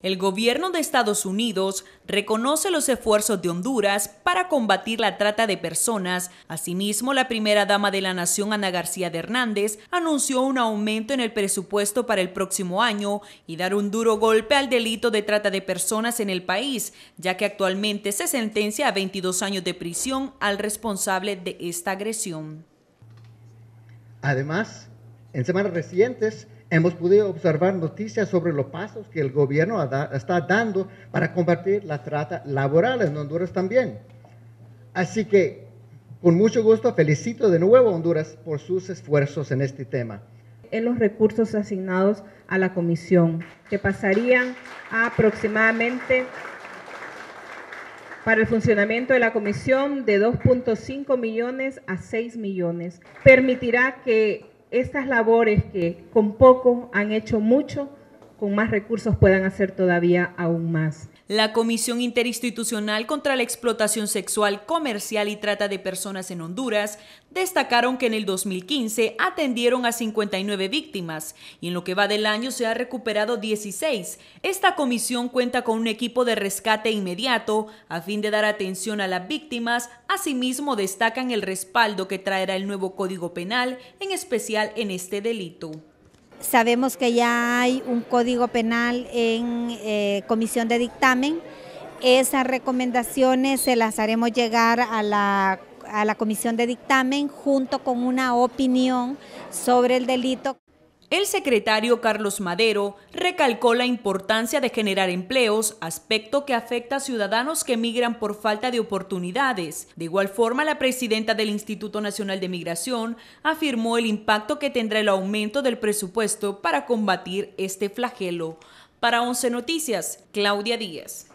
El gobierno de Estados Unidos reconoce los esfuerzos de Honduras para combatir la trata de personas. Asimismo, la primera dama de la nación, Ana García de Hernández, anunció un aumento en el presupuesto para el próximo año y dar un duro golpe al delito de trata de personas en el país, ya que actualmente se sentencia a 22 años de prisión al responsable de esta agresión. Además, en semanas recientes hemos podido observar noticias sobre los pasos que el gobierno está dando para combatir la trata laboral en Honduras también. Así que, con mucho gusto, felicito de nuevo a Honduras por sus esfuerzos en este tema. En los recursos asignados a la comisión, que pasarían aproximadamente para el funcionamiento de la comisión de 2.5 millones a 6 millones. Permitirá que estas labores que con poco han hecho mucho con más recursos puedan hacer todavía aún más. La Comisión Interinstitucional contra la Explotación Sexual Comercial y Trata de Personas en Honduras destacaron que en el 2015 atendieron a 59 víctimas y en lo que va del año se ha recuperado 16. Esta comisión cuenta con un equipo de rescate inmediato a fin de dar atención a las víctimas. Asimismo, destacan el respaldo que traerá el nuevo Código Penal, en especial en este delito. Sabemos que ya hay un código penal en eh, comisión de dictamen. Esas recomendaciones se las haremos llegar a la, a la comisión de dictamen junto con una opinión sobre el delito. El secretario Carlos Madero recalcó la importancia de generar empleos, aspecto que afecta a ciudadanos que emigran por falta de oportunidades. De igual forma, la presidenta del Instituto Nacional de Migración afirmó el impacto que tendrá el aumento del presupuesto para combatir este flagelo. Para Once Noticias, Claudia Díaz.